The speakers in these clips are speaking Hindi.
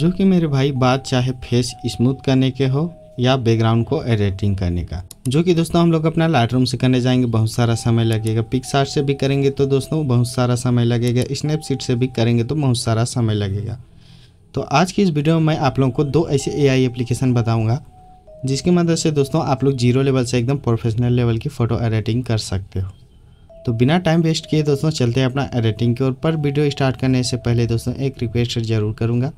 जो कि मेरे भाई बात चाहे फेस स्मूथ करने के हो या बैकग्राउंड को एडिटिंग करने का जो कि दोस्तों हम लोग अपना लाइट से करने जाएंगे बहुत सारा समय लगेगा पिक्सार्ट से भी करेंगे तो दोस्तों बहुत सारा समय लगेगा स्नैपसीट से भी करेंगे तो बहुत सारा समय लगेगा तो आज की इस वीडियो में मैं आप लोगों को दो ऐसे एआई एप्लीकेशन बताऊंगा जिसकी मदद से दोस्तों आप लोग जीरो लेवल से एकदम प्रोफेशनल लेवल की फ़ोटो एडिटिंग कर सकते हो तो बिना टाइम वेस्ट किए दोस्तों चलते हैं अपना एडिटिंग की ओर पर वीडियो स्टार्ट करने से पहले दोस्तों एक रिक्वेस्ट ज़रूर करूँगा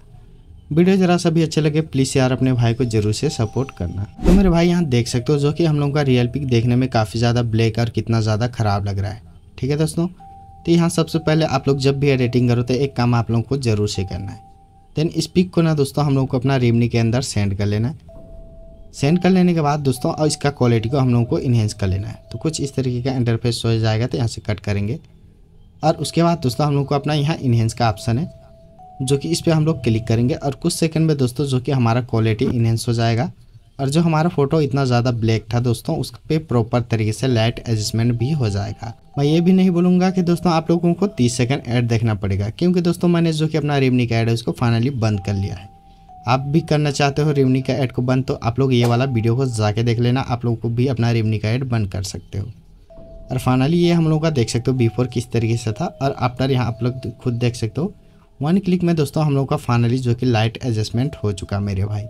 वीडियो जरा सभी अच्छे लगे प्लीज़ यार अपने भाई को जरूर से सपोर्ट करना तो मेरे भाई यहाँ देख सकते हो जो कि हम लोगों का रियल पिक देखने में काफ़ी ज़्यादा ब्लैक और कितना ज़्यादा ख़राब लग रहा है ठीक है दोस्तों तो यहाँ सबसे पहले आप लोग जब भी एडिटिंग करो तो एक काम आप लोगों को ज़रूर से करना है देन इस पिक को ना दोस्तों हम लोग को अपना रेमनी के अंदर सेंड कर लेना है सेंड कर लेने के बाद दोस्तों और इसका क्वालिटी को हम लोगों को इन्हेंस कर लेना है तो कुछ इस तरीके का इंटरफेस हो जाएगा तो यहाँ से कट करेंगे और उसके बाद दोस्तों हम लोग को अपना यहाँ इन्हेंस का ऑप्शन है जो कि इस पर हम लोग क्लिक करेंगे और कुछ सेकंड में दोस्तों जो कि हमारा क्वालिटी इन्हेंस हो जाएगा और जो हमारा फ़ोटो इतना ज़्यादा ब्लैक था दोस्तों उस पर प्रॉपर तरीके से लाइट एडजस्टमेंट भी हो जाएगा मैं ये भी नहीं बोलूँगा कि दोस्तों आप लोगों को 30 सेकंड ऐड देखना पड़ेगा क्योंकि दोस्तों मैंने जो कि अपना रेमनी का ऐड है उसको फाइनली बंद कर लिया है आप भी करना चाहते हो रेमनी का ऐड को बंद तो आप लोग ये वाला वीडियो को जाके देख लेना आप लोगों को भी अपना रिमनी का ऐड बंद कर सकते हो और फाइनली ये हम लोग का देख सकते हो बिफोर किस तरीके से था और आफ्टर यहाँ आप लोग खुद देख सकते हो वन क्लिक में दोस्तों हम लोग का फाइनली जो कि लाइट एडजस्टमेंट हो चुका मेरे भाई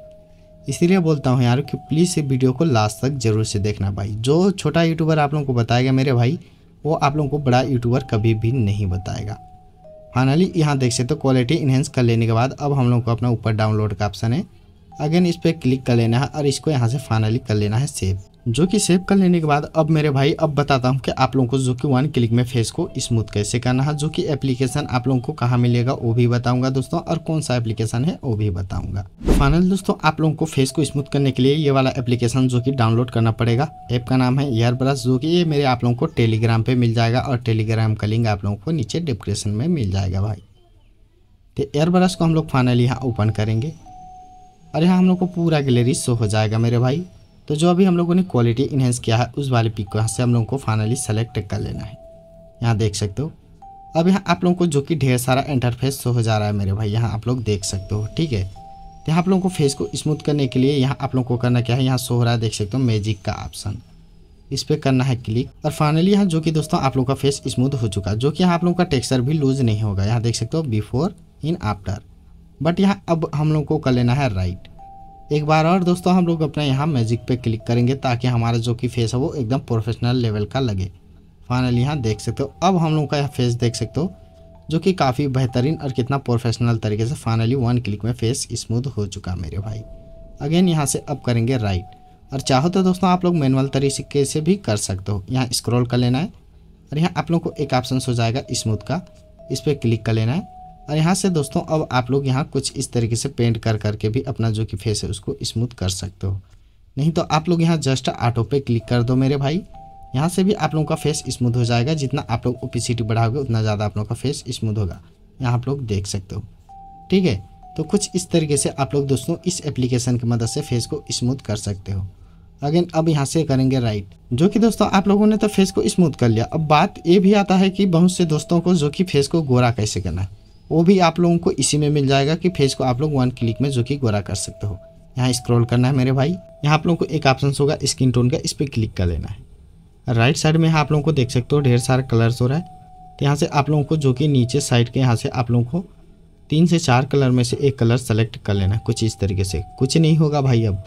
इसीलिए बोलता हूँ यार कि प्लीज़ ये वीडियो को लास्ट तक जरूर से देखना भाई जो छोटा यूट्यूबर आप लोगों को बताएगा मेरे भाई वो आप लोगों को बड़ा यूट्यूबर कभी भी नहीं बताएगा फाइनली यहाँ देख सकते हो तो क्वालिटी इन्हेंस कर लेने के बाद अब हम लोग को अपना ऊपर डाउनलोड का ऑप्शन है अगेन इस पर क्लिक कर लेना है और इसको यहाँ से फाइनली कर लेना है सेव जो कि सेव कर लेने के बाद अब मेरे भाई अब बताता हूँ कि आप लोगों को जो कि वन क्लिक में फेस को स्मूथ कैसे करना है जो कि एप्लीकेशन आप लोगों को कहाँ मिलेगा वो भी बताऊंगा दोस्तों और कौन सा एप्लीकेशन है वो भी बताऊंगा फाइनल दोस्तों आप लोगों को फेस को स्मूथ करने के लिए ये वाला एप्लीकेशन जो कि डाउनलोड करना पड़ेगा ऐप का नाम है एयर ब्रश जो कि ये मेरे आप लोगों को टेलीग्राम पर मिल जाएगा और टेलीग्राम का लिंक आप लोगों को नीचे डिस्क्रिप्शन में मिल जाएगा भाई तो एयर ब्रश को हम लोग फाइनल यहाँ ओपन करेंगे और यहाँ हम लोग को पूरा गैलरी शो हो जाएगा मेरे भाई तो जो अभी हम लोगों ने क्वालिटी इन्हेंस किया है उस वाले पिक को यहाँ से हम लोगों को फाइनली सेलेक्ट कर लेना है यहाँ देख सकते हो अब यहाँ आप लोगों को जो कि ढेर सारा इंटरफेस हो जा रहा है मेरे भाई यहाँ आप लोग देख सकते हो ठीक है तो यहाँ आप लोगों को फेस को स्मूथ करने के लिए यहाँ आप लोगों को करना क्या है यहाँ सो रहा है देख सकते हो मैजिक का ऑप्शन इस पर करना है क्लिक और फाइनली यहाँ जो कि दोस्तों आप लोगों का फेस स्मूथ हो चुका है जो कि यहाँ आप लोगों का टेक्सचर भी लूज नहीं होगा यहाँ देख सकते हो बिफोर इन आफ्टर बट यहाँ अब हम लोग को कर लेना है राइट एक बार और दोस्तों हम लोग अपने यहाँ मैजिक पे क्लिक करेंगे ताकि हमारा जो कि फेस है वो एकदम प्रोफेशनल लेवल का लगे फाइनली यहाँ देख सकते हो अब हम लोग का यह फेस देख सकते हो जो कि काफ़ी बेहतरीन और कितना प्रोफेशनल तरीके से फाइनली वन क्लिक में फेस स्मूथ हो चुका मेरे भाई अगेन यहाँ से अब करेंगे राइट और चाहो तो दोस्तों आप लोग मैनुअल तरीके से भी कर सकते हो यहाँ स्क्रॉल कर लेना है और यहाँ आप लोग को एक ऑप्शन हो जाएगा स्मूथ का इस पर क्लिक कर लेना है और यहाँ से दोस्तों अब आप लोग यहाँ कुछ इस तरीके से पेंट कर करके भी अपना जो कि फेस है उसको स्मूथ कर सकते हो नहीं तो आप लोग यहाँ जस्ट ऑटो पे क्लिक कर दो मेरे भाई यहाँ से भी आप लोगों का फेस स्मूथ हो जाएगा जितना आप लोग ओपिसिटी बढ़ाओगे उतना ज़्यादा आप लोगों का फेस स्मूथ होगा यहाँ आप लोग देख सकते हो ठीक है तो कुछ इस तरीके से आप लोग दोस्तों इस एप्लीकेशन की मदद से फेस को स्मूथ कर सकते हो अगेन अब यहाँ से करेंगे राइट जो कि दोस्तों आप लोगों ने तो फेस को स्मूथ कर लिया अब बात ये भी आता है कि बहुत से दोस्तों को जो कि फेस को गोरा कैसे करना है वो भी आप लोगों को इसी में मिल जाएगा कि फेस को आप लोग वन क्लिक में जो कि गोरा कर सकते हो यहाँ स्क्रॉल करना है मेरे भाई यहाँ आप लोगों को एक ऑप्शन होगा स्किन टोन का इस पर क्लिक कर लेना है राइट साइड में यहाँ आप लोगों को देख सकते हो ढेर सारा कलर्स हो रहा है तो यहाँ से आप लोगों को जो कि नीचे साइड के यहाँ से आप लोगों को तीन से चार कलर में से एक कलर सेलेक्ट कर लेना कुछ इस तरीके से कुछ नहीं होगा भाई अब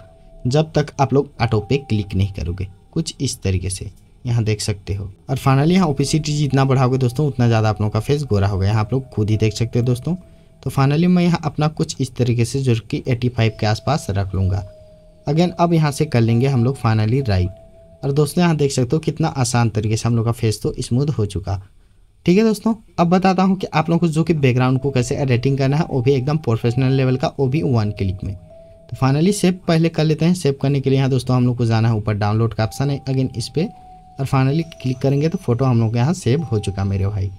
जब तक आप लोग ऑटो पे क्लिक नहीं करोगे कुछ इस तरीके से यहाँ देख सकते हो और फाइनली यहाँ ओपिसिटी जितना बढ़ाओगे दोस्तों उतना ज़्यादा आप लोगों का फेस गोरा होगा यहाँ आप लोग खुद ही देख सकते हो दोस्तों तो फाइनली मैं यहाँ अपना कुछ इस तरीके से जो कि एटी फाइव के आसपास रख लूँगा अगेन अब यहाँ से कर लेंगे हम लोग फाइनली राइट और दोस्तों यहाँ देख सकते हो कितना आसान तरीके से हम लोग का फेस तो स्मूथ हो चुका ठीक है दोस्तों अब बताता हूँ कि आप लोगों को जो कि बैकग्राउंड को कैसे एडिटिंग करना है वो भी एकदम प्रोफेशनल लेवल का वो भी वन क्लिक में तो फाइनली सेव पहले कर लेते हैं सेव करने के लिए यहाँ दोस्तों हम लोग को जाना है ऊपर डाउनलोड का ऑप्शन है अगेन इस पर और फाइनली क्लिक करेंगे तो फोटो हम लोग के यहाँ सेव हो चुका मेरे भाई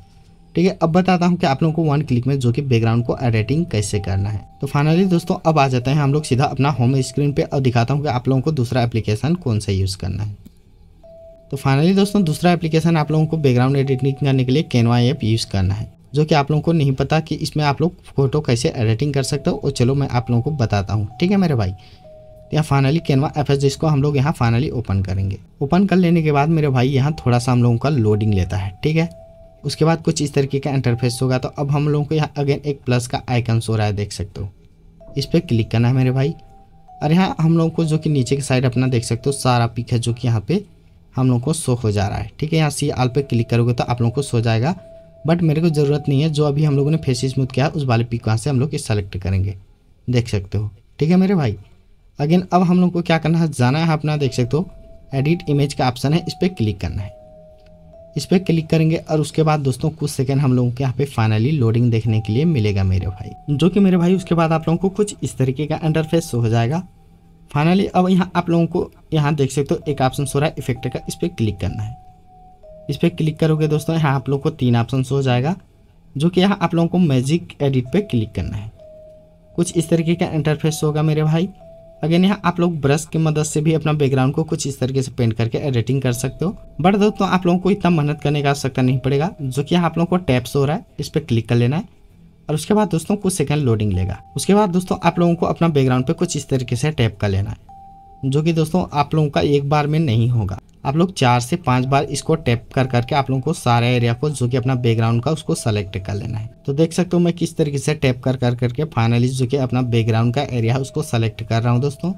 ठीक है अब बताता हूँ कि आप लोगों को वन क्लिक में जो कि बैकग्राउंड को एडिटिंग कैसे करना है तो फाइनली दोस्तों अब आ जाते हैं हम लोग सीधा अपना होम स्क्रीन पर और दिखाता हूँ कि आप लोगों को दूसरा एप्लीकेशन कौन सा यूज़ करना है तो फाइनली दोस्तों दूसरा एप्लीकेशन आप लोगों को बैकग्राउंड एडिटिंग करने के लिए कैनवा ऐप यूज़ करना है जो कि आप लोगों को नहीं पता कि इसमें आप लोग फोटो कैसे एडिटिंग कर सकते हो और चलो मैं आप लोगों को बताता हूँ ठीक है मेरे भाई या फाइनली कैनवा एफ एस जिसको हम लोग यहाँ फाइनली ओपन करेंगे ओपन कर लेने के बाद मेरे भाई यहाँ थोड़ा सा हम लोगों का लोडिंग लेता है ठीक है उसके बाद कुछ इस तरीके का इंटरफेस होगा तो अब हम लोगों को यहाँ अगेन एक प्लस का आइकन सो रहा है देख सकते हो इस पर क्लिक करना है मेरे भाई और यहाँ हम लोगों को जो कि नीचे की साइड अपना देख सकते हो सारा पिक है जो कि यहाँ पे हम लोग को शो हो जा रहा है ठीक है यहाँ सी आल पे क्लिक करोगे तो आप लोगों को सो जाएगा बट मेरे को ज़रूरत नहीं है जो अभी हम लोगों ने फेस स्मूथ किया उस वाले पिक वहाँ से हम लोग सेलेक्ट करेंगे देख सकते हो ठीक है मेरे भाई अगेन अब हम लोग को क्या करना है जाना है अपना देख सकते हो एडिट इमेज का ऑप्शन है इस पर क्लिक करना है इस पर क्लिक करेंगे और उसके बाद दोस्तों कुछ सेकंड हम लोगों के यहाँ पे फाइनली लोडिंग देखने के लिए मिलेगा मेरे भाई जो कि मेरे भाई उसके बाद आप लोगों को कुछ इस तरीके का इंटरफेस हो जाएगा फाइनली अब यहाँ आप लोगों को यहाँ देख सकते हो एक ऑप्शन सो रहा है इफेक्ट का इस पर क्लिक करना है इस पर क्लिक करोगे दोस्तों यहाँ आप लोग को तीन ऑप्शन हो जाएगा जो कि यहाँ आप लोगों को मैजिक एडिट पर क्लिक करना है कुछ इस तरीके का इंटरफेस होगा मेरे भाई अगेन यहाँ आप लोग ब्रश की मदद से भी अपना बैकग्राउंड को कुछ इस तरीके से पेंट करके एडिटिंग कर सकते हो बट दोस्तों आप लोगों को इतना मेहनत करने का आवश्यकता नहीं पड़ेगा जो कि यहाँ आप लोगों को टैप्स हो रहा है इस पर क्लिक कर लेना है और उसके बाद दोस्तों कुछ सेकंड लोडिंग लेगा उसके बाद दोस्तों आप लोगों को अपना बैकग्राउंड पे कुछ इस तरीके से टैप कर लेना है जो कि दोस्तों आप लोगों का एक बार में नहीं होगा आप लोग चार से पांच बार इसको टैप कर करके आप लोगों को सारे एरिया को जो कि अपना बैकग्राउंड का उसको सेलेक्ट कर लेना है तो देख सकते हो मैं किस तरीके से टैप कर कर करके फाइनली जो कि अपना बैकग्राउंड का एरिया है उसको सेलेक्ट कर रहा हूँ दोस्तों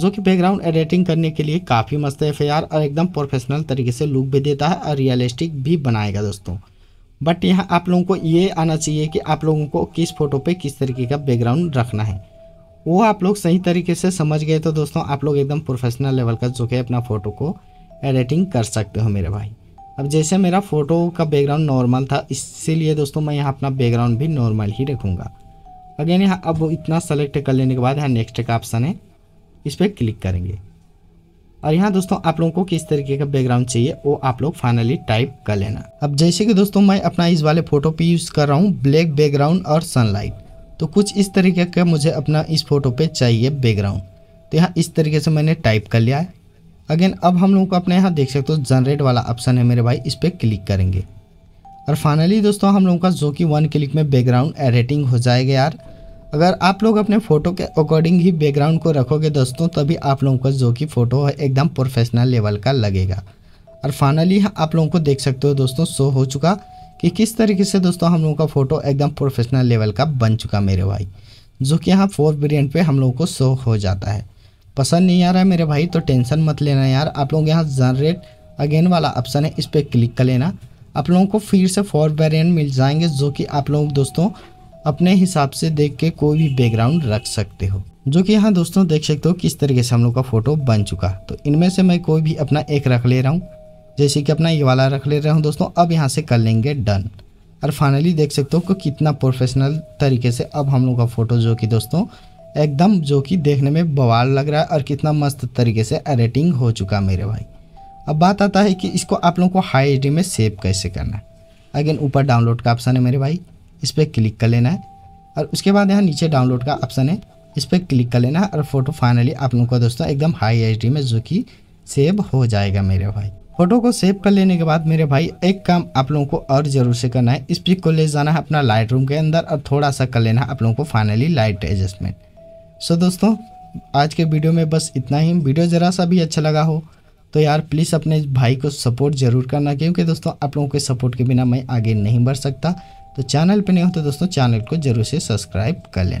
जो कि बैकग्राउंड एडिटिंग करने के लिए काफ़ी मस्त है आर और एकदम प्रोफेशनल तरीके से लुक भी देता है और रियलिस्टिक भी बनाएगा दोस्तों बट यहाँ आप लोगों को ये आना चाहिए कि आप लोगों को किस फ़ोटो पर किस तरीके का बैकग्राउंड रखना है वो आप लोग सही तरीके से समझ गए तो दोस्तों आप लोग एकदम प्रोफेशनल लेवल का जो कि अपना फ़ोटो को एडिटिंग कर सकते हो मेरे भाई अब जैसे मेरा फ़ोटो का बैकग्राउंड नॉर्मल था इसीलिए दोस्तों मैं यहाँ अपना बैकग्राउंड भी नॉर्मल ही रखूँगा अगेन यहाँ अब इतना सेलेक्ट कर लेने के बाद यहाँ नेक्स्ट का ऑप्शन है इस पर क्लिक करेंगे और यहाँ दोस्तों आप लोगों को किस तरीके का बैकग्राउंड चाहिए वो आप लोग फाइनली टाइप कर लेना अब जैसे कि दोस्तों मैं अपना इस वाले फ़ोटो पे यूज़ कर रहा हूँ ब्लैक बैकग्राउंड और सनलाइट तो कुछ इस तरीके का मुझे अपना इस फोटो पे चाहिए बैकग्राउंड तो यहाँ इस तरीके से मैंने टाइप कर लिया है अगेन अब हम लोगों को अपने यहाँ देख सकते हो जनरेट वाला ऑप्शन है मेरे भाई इस पर क्लिक करेंगे और फाइनली दोस्तों हम लोगों का जो कि वन क्लिक में बैकग्राउंड एडिटिंग हो जाएगा यार अगर आप लोग अपने फ़ोटो के अकॉर्डिंग ही बैकग्राउंड को रखोगे दोस्तों तभी आप लोगों का जो कि फ़ोटो है एकदम प्रोफेशनल लेवल का लगेगा और फाइनली आप लोगों को देख सकते हो दोस्तों शो हो चुका कि किस तरीके से दोस्तों हम लोगों का फ़ोटो एकदम प्रोफेशनल लेवल का बन चुका मेरे भाई जो कि यहाँ फोर वेरियंट पर हम लोगों को शो हो जाता है पसंद नहीं आ रहा है मेरे भाई तो टेंशन मत लेना यार आप के यहाँ जनरेट अगेन वाला ऑप्शन है इस पर क्लिक कर लेना आप लोगों को फिर से फोर वेरियंट मिल जाएंगे जो कि आप लोग दोस्तों अपने हिसाब से देख के कोई भी बैकग्राउंड रख सकते हो जो कि यहाँ दोस्तों देख सकते हो किस तरीके से हम लोग का फ़ोटो बन चुका तो इनमें से मैं कोई भी अपना एक रख ले रहा हूँ जैसे कि अपना ये वाला रख ले रहा हूँ दोस्तों अब यहाँ से कर लेंगे डन और फाइनली देख सकते हो कि कितना प्रोफेशनल तरीके से अब हम लोग का फ़ोटो जो कि दोस्तों एकदम जो कि देखने में बवाल लग रहा है और कितना मस्त तरीके से एडिटिंग हो चुका है मेरे भाई अब बात आता है कि इसको आप लोगों को हाई एच में सेव कैसे करना है अगेन ऊपर डाउनलोड का ऑप्शन है मेरे भाई इस पर क्लिक कर लेना है और उसके बाद यहाँ नीचे डाउनलोड का ऑप्शन है इस पर क्लिक कर लेना है और फ़ोटो फाइनली आप लोगों को दोस्तों एकदम हाई एच में जो कि सेव हो जाएगा मेरे भाई फ़ोटो को सेव कर लेने के बाद मेरे भाई एक काम आप लोगों को और ज़रूर से करना है इस पिक को ले जाना है अपना लाइट रूम के अंदर और थोड़ा सा कर लेना है आप लोगों को फाइनली लाइट एडजस्टमेंट सो दोस्तों आज के वीडियो में बस इतना ही वीडियो ज़रा सा भी अच्छा लगा हो तो यार प्लीज़ अपने भाई को सपोर्ट ज़रूर करना क्योंकि दोस्तों आप लोगों के सपोर्ट के बिना मैं आगे नहीं बढ़ सकता तो चैनल पर नहीं हो तो दोस्तों चैनल को ज़रूर से सब्सक्राइब कर लेना